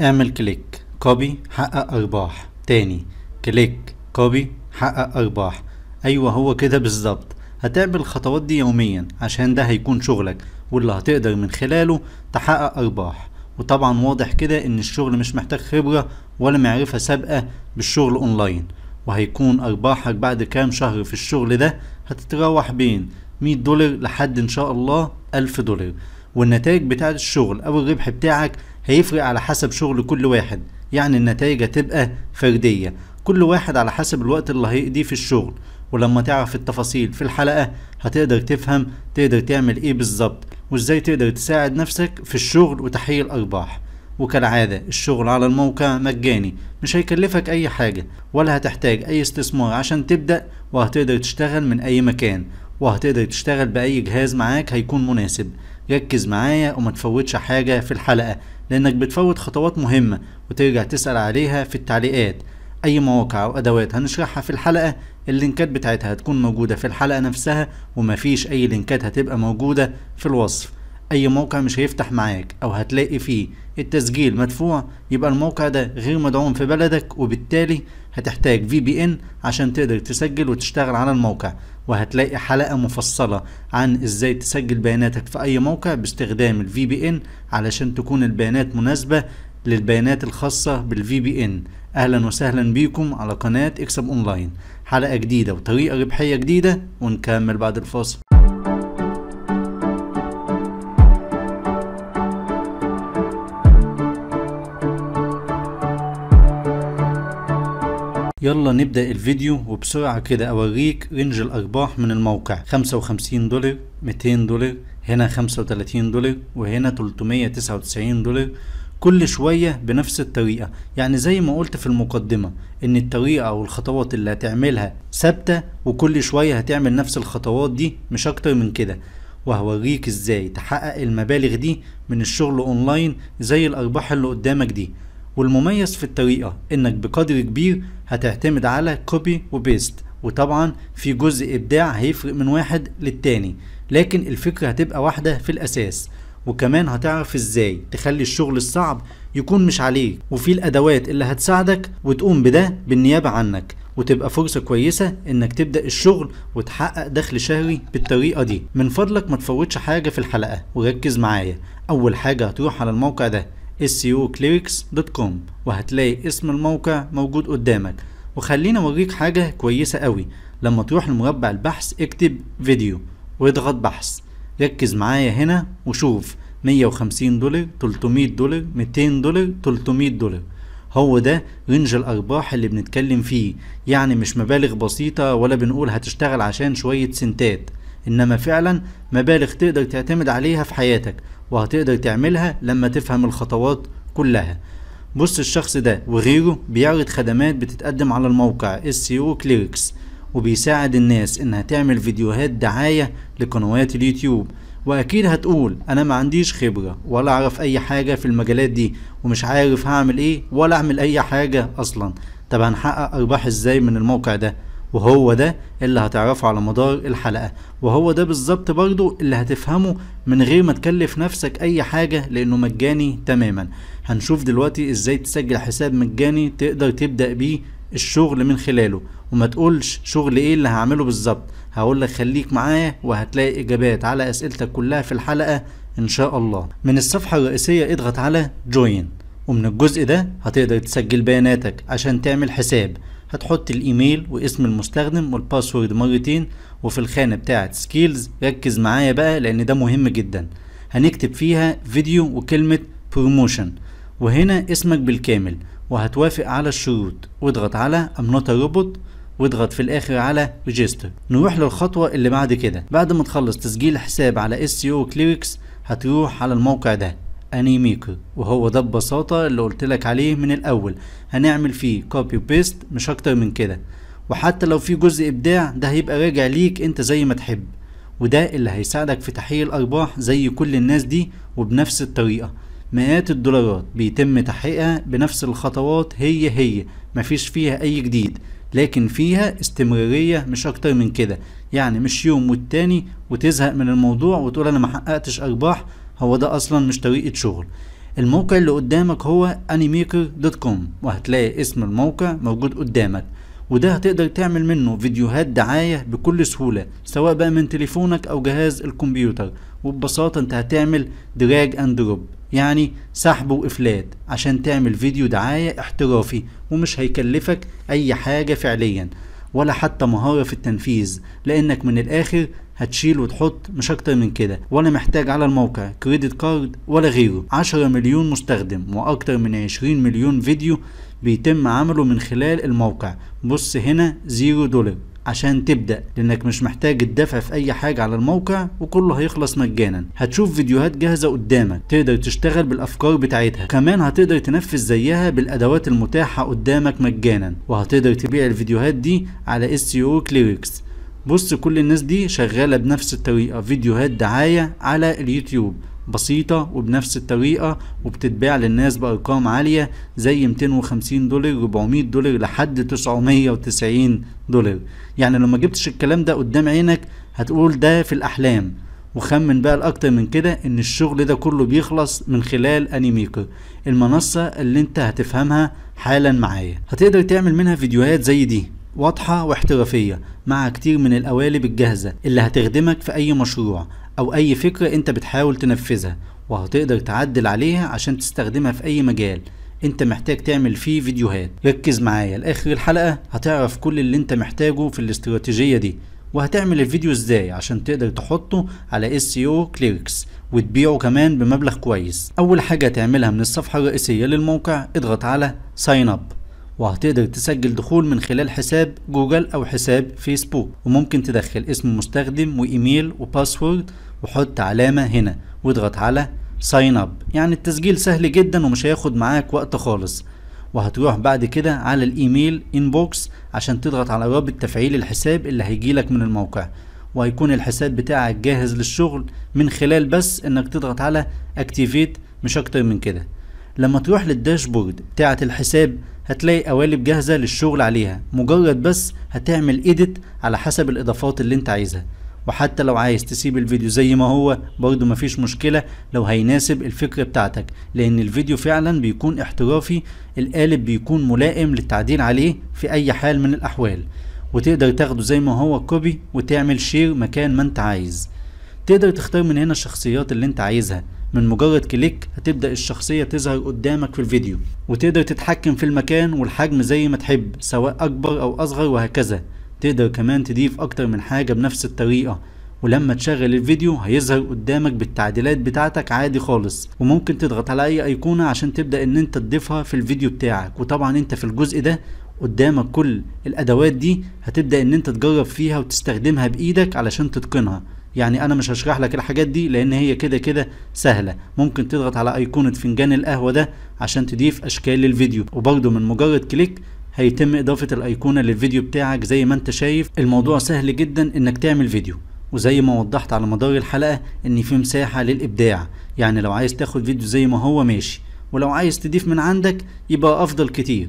اعمل كليك كوبي حقق ارباح تاني كليك كوبي حقق ارباح ايوه هو كده بالظبط هتعمل الخطوات دي يوميا عشان ده هيكون شغلك واللي هتقدر من خلاله تحقق ارباح وطبعا واضح كده ان الشغل مش محتاج خبرة ولا معرفة سابقة بالشغل اونلاين وهيكون ارباحك بعد كام شهر في الشغل ده هتتراوح بين 100 دولار لحد ان شاء الله 1000 دولار والنتائج بتاعة الشغل او الربح بتاعك هيفرق على حسب شغل كل واحد يعني النتائج هتبقى فردية كل واحد على حسب الوقت اللي هيقضيه في الشغل ولما تعرف التفاصيل في الحلقة هتقدر تفهم تقدر تعمل ايه بالظبط وازاي تقدر تساعد نفسك في الشغل وتحقيق الارباح وكالعادة الشغل على الموقع مجاني مش هيكلفك اي حاجة ولا هتحتاج اي استثمار عشان تبدأ وهتقدر تشتغل من اي مكان وهتقدر تشتغل باي جهاز معاك هيكون مناسب ركز معايا وما تفوتش حاجة في الحلقة لأنك بتفوت خطوات مهمة وترجع تسأل عليها في التعليقات أي مواقع أو أدوات هنشرحها في الحلقة اللينكات بتاعتها هتكون موجودة في الحلقة نفسها ومفيش أي لينكات هتبقى موجودة في الوصف اي موقع مش هيفتح معاك او هتلاقي فيه التسجيل مدفوع يبقى الموقع ده غير مدعوم في بلدك وبالتالي هتحتاج في بي ان عشان تقدر تسجل وتشتغل على الموقع وهتلاقي حلقة مفصلة عن ازاي تسجل بياناتك في اي موقع باستخدام الفي بي ان علشان تكون البيانات مناسبة للبيانات الخاصة بالفي بي ان اهلا وسهلا بيكم على قناة اكسب اونلاين حلقة جديدة وطريقة ربحية جديدة ونكمل بعد الفاصل يلا نبدأ الفيديو وبسرعة كده أوريك رينج الأرباح من الموقع 55 دولار 200 دولار هنا 35 دولار وهنا 399 دولار كل شوية بنفس الطريقة يعني زي ما قلت في المقدمة ان الطريقة او الخطوات اللي هتعملها ثابتة وكل شوية هتعمل نفس الخطوات دي مش اكتر من كده وهوريك ازاي تحقق المبالغ دي من الشغل اونلاين زي الارباح اللي قدامك دي والمميز في الطريقة انك بقدر كبير هتعتمد على كوبي وبيست وطبعا في جزء ابداع هيفرق من واحد للتاني لكن الفكرة هتبقى واحدة في الاساس وكمان هتعرف ازاي تخلي الشغل الصعب يكون مش عليك وفي الادوات اللي هتساعدك وتقوم بده بالنيابة عنك وتبقى فرصة كويسة انك تبدأ الشغل وتحقق دخل شهري بالطريقة دي من فضلك ما تفوتش حاجة في الحلقة وركز معايا اول حاجة هتروح على الموقع ده seoclerics.com وهتلاقي اسم الموقع موجود قدامك وخليني اوريك حاجة كويسة قوي لما تروح لمربع البحث اكتب فيديو واضغط بحث ركز معايا هنا وشوف 150 دولار 300 دولار 200 دولار 300 دولار هو ده رينج الارباح اللي بنتكلم فيه يعني مش مبالغ بسيطة ولا بنقول هتشتغل عشان شوية سنتات انما فعلا مبالغ تقدر تعتمد عليها في حياتك وهتقدر تعملها لما تفهم الخطوات كلها بص الشخص ده وغيره بيعرض خدمات بتتقدم على الموقع SEO Clerics وبيساعد الناس انها تعمل فيديوهات دعاية لقنوات اليوتيوب واكيد هتقول انا ما عنديش خبرة ولا اعرف اي حاجة في المجالات دي ومش عارف هعمل ايه ولا اعمل اي حاجة اصلا طب هنحقق ارباح ازاي من الموقع ده وهو ده اللي هتعرفه على مدار الحلقة وهو ده بالظبط برضو اللي هتفهمه من غير ما تكلف نفسك اي حاجة لانه مجاني تماما هنشوف دلوقتي ازاي تسجل حساب مجاني تقدر تبدأ بيه الشغل من خلاله وما تقولش شغل ايه اللي هعمله بالظبط هقولك خليك معايا وهتلاقي اجابات على اسئلتك كلها في الحلقة ان شاء الله من الصفحة الرئيسية اضغط على جوين ومن الجزء ده هتقدر تسجل بياناتك عشان تعمل حساب هتحط الايميل واسم المستخدم والباسورد مرتين وفي الخانة بتاعة سكيلز ركز معايا بقى لان ده مهم جدا هنكتب فيها فيديو وكلمة بروموشن وهنا اسمك بالكامل وهتوافق على الشروط واضغط على ام نوت a واضغط في الاخر على ريجستر نروح للخطوة اللي بعد كده بعد ما تخلص تسجيل حساب على SEO كليركس هتروح على الموقع ده انيميكو وهو ده ببساطة اللي قلت لك عليه من الاول هنعمل فيه كوبي بيست مش اكتر من كده وحتى لو في جزء ابداع ده هيبقى راجع ليك انت زي ما تحب وده اللي هيساعدك في تحقيق الارباح زي كل الناس دي وبنفس الطريقة مئات الدولارات بيتم تحقيقها بنفس الخطوات هي هي مفيش فيها اي جديد لكن فيها استمرارية مش أكتر من كده يعني مش يوم والتاني وتزهق من الموضوع وتقول أنا محققتش أرباح هو ده اصلا مش طريقه شغل الموقع اللي قدامك هو animaker.com وهتلاقي اسم الموقع موجود قدامك وده هتقدر تعمل منه فيديوهات دعاية بكل سهولة سواء بقى من تليفونك أو جهاز الكمبيوتر وببساطة أنت هتعمل دراج أند دروب يعني سحب وإفلات عشان تعمل فيديو دعاية احترافي ومش هيكلفك أي حاجة فعليا ولا حتى مهارة في التنفيذ لأنك من الآخر هتشيل وتحط مش اكتر من كده ولا محتاج على الموقع كريدت كارد ولا غيره 10 مليون مستخدم واكتر من 20 مليون فيديو بيتم عمله من خلال الموقع بص هنا زيرو دولار عشان تبدأ لانك مش محتاج الدفع في اي حاجة على الموقع وكله هيخلص مجانا هتشوف فيديوهات جاهزة قدامك تقدر تشتغل بالافكار بتاعتها كمان هتقدر تنفذ زيها بالادوات المتاحة قدامك مجانا وهتقدر تبيع الفيديوهات دي على SEO كليركس بص كل الناس دي شغالة بنفس الطريقة فيديوهات دعاية على اليوتيوب بسيطة وبنفس الطريقة وبتتباع للناس بأرقام عالية زي 250 دولار 400 دولار لحد 990 دولار يعني لو ما جبتش الكلام ده قدام عينك هتقول ده في الأحلام وخمن بقى الأكتر من كده إن الشغل ده كله بيخلص من خلال أنيميكر المنصة اللي انت هتفهمها حالا معايا هتقدر تعمل منها فيديوهات زي دي واضحة واحترافية مع كتير من القوالب الجاهزة اللي هتخدمك في أي مشروع أو أي فكرة أنت بتحاول تنفذها وهتقدر تعدل عليها عشان تستخدمها في أي مجال انت محتاج تعمل فيه فيديوهات ركز معايا لاخر الحلقة هتعرف كل اللي انت محتاجه في الاستراتيجية دي وهتعمل الفيديو ازاي عشان تقدر تحطه على SEO كليركس وتبيعه كمان بمبلغ كويس اول حاجة تعملها من الصفحة الرئيسية للموقع اضغط على ساين اب وهتقدر تسجل دخول من خلال حساب جوجل او حساب فيسبوك وممكن تدخل اسم مستخدم وايميل وباسورد وحط علامة هنا واضغط على ساين اب يعني التسجيل سهل جدا ومش هياخد معاك وقت خالص وهتروح بعد كده على الايميل انبوكس عشان تضغط على رابط تفعيل الحساب اللي هيجيلك من الموقع وهيكون الحساب بتاعك جاهز للشغل من خلال بس انك تضغط على اكتيفيت مش اكتر من كده لما تروح للداشبورد بتاعة الحساب هتلاقي قوالب جاهزة للشغل عليها مجرد بس هتعمل ايديت على حسب الاضافات اللي انت عايزها وحتى لو عايز تسيب الفيديو زي ما هو برضو مفيش مشكلة لو هيناسب الفكرة بتاعتك لان الفيديو فعلا بيكون احترافي القالب بيكون ملائم للتعديل عليه في اي حال من الاحوال وتقدر تاخده زي ما هو كوبي وتعمل شير مكان ما انت عايز تقدر تختار من هنا الشخصيات اللي انت عايزها من مجرد كليك هتبدأ الشخصية تظهر قدامك في الفيديو وتقدر تتحكم في المكان والحجم زي ما تحب سواء أكبر أو أصغر وهكذا تقدر كمان تضيف أكتر من حاجة بنفس الطريقة ولما تشغل الفيديو هيظهر قدامك بالتعديلات بتاعتك عادي خالص وممكن تضغط على اي ايقونة عشان تبدأ ان انت تضيفها في الفيديو بتاعك وطبعا انت في الجزء ده قدامك كل الادوات دي هتبدأ ان انت تجرب فيها وتستخدمها بايدك علشان تتقنها يعني انا مش هشرح لك الحاجات دي لان هي كده كده سهله ممكن تضغط على ايقونه فنجان القهوه ده عشان تضيف اشكال للفيديو وبرده من مجرد كليك هيتم اضافه الايقونه للفيديو بتاعك زي ما انت شايف الموضوع سهل جدا انك تعمل فيديو وزي ما وضحت على مدار الحلقه ان في مساحه للابداع يعني لو عايز تاخد فيديو زي ما هو ماشي ولو عايز تضيف من عندك يبقى افضل كتير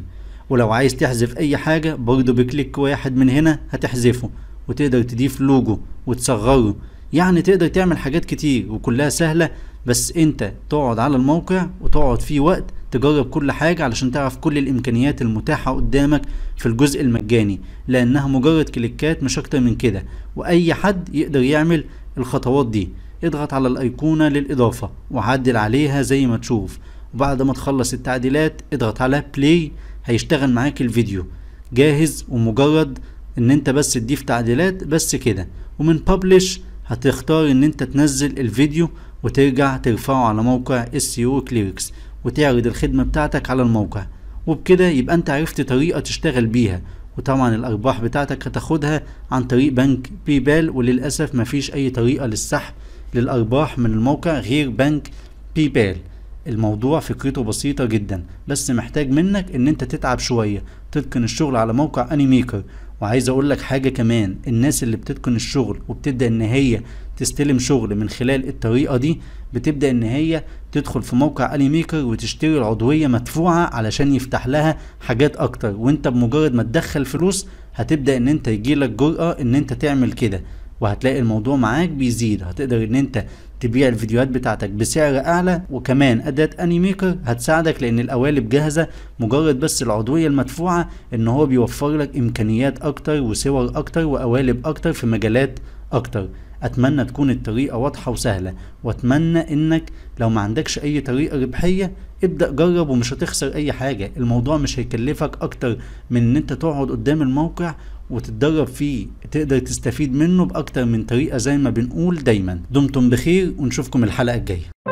ولو عايز تحذف اي حاجه برضه بكليك واحد من هنا هتحذفه وتقدر تضيف لوجو وتصغره يعني تقدر تعمل حاجات كتير وكلها سهلة بس انت تقعد على الموقع وتقعد فيه وقت تجرب كل حاجة علشان تعرف كل الامكانيات المتاحة قدامك في الجزء المجاني لانها مجرد كليكات مش اكتر من كده واي حد يقدر يعمل الخطوات دي اضغط على الايقونة للاضافة وعدل عليها زي ما تشوف وبعد ما تخلص التعديلات اضغط على بلاي هيشتغل معاك الفيديو جاهز ومجرد ان انت بس تضيف تعديلات بس كده ومن ببلش هتختار ان انت تنزل الفيديو وترجع ترفعه على موقع SEO Clerics وتعرض الخدمة بتاعتك على الموقع وبكده يبقى انت عرفت طريقة تشتغل بيها وطبعا الارباح بتاعتك هتاخدها عن طريق بنك بيبال بال وللاسف مفيش اي طريقة للسحب للارباح من الموقع غير بنك بيبال بال الموضوع فكرته بسيطة جدا بس محتاج منك ان انت تتعب شوية تتقن الشغل على موقع انيميكر وعايز اقول لك حاجه كمان الناس اللي بتتقن الشغل وبتبدا ان هي تستلم شغل من خلال الطريقه دي بتبدا ان هي تدخل في موقع الي ميكر وتشتري العضويه مدفوعه علشان يفتح لها حاجات اكتر وانت بمجرد ما تدخل فلوس هتبدا ان انت يجيلك جرأه ان انت تعمل كده وهتلاقي الموضوع معاك بيزيد هتقدر ان انت تبيع الفيديوهات بتاعتك بسعر اعلى وكمان اداة انيميكر هتساعدك لان القوالب جاهزة مجرد بس العضوية المدفوعة ان هو بيوفر لك امكانيات اكتر وصور اكتر وقوالب اكتر في مجالات اكتر اتمنى تكون الطريقة واضحة وسهلة واتمنى انك لو ما عندكش اي طريقة ربحية ابدأ جرب ومش هتخسر اي حاجة الموضوع مش هيكلفك اكتر من ان انت تقعد قدام الموقع وتتدرب فيه تقدر تستفيد منه باكتر من طريقه زي ما بنقول دايما دمتم بخير ونشوفكم الحلقه الجايه